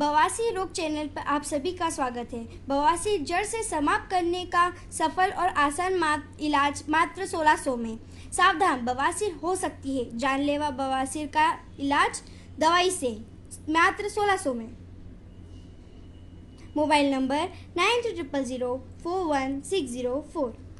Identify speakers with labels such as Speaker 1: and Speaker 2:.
Speaker 1: बवासी रोग चैनल पर आप सभी का स्वागत है बवासी जड़ से समाप्त करने का सफल और आसान मात, इलाज मात्र सोलह सौ में सावधान बवासीर हो सकती है जानलेवा बवासीर का इलाज दवाई से मात्र सोलह सौ में mobile number nine two triple zero four one six zero four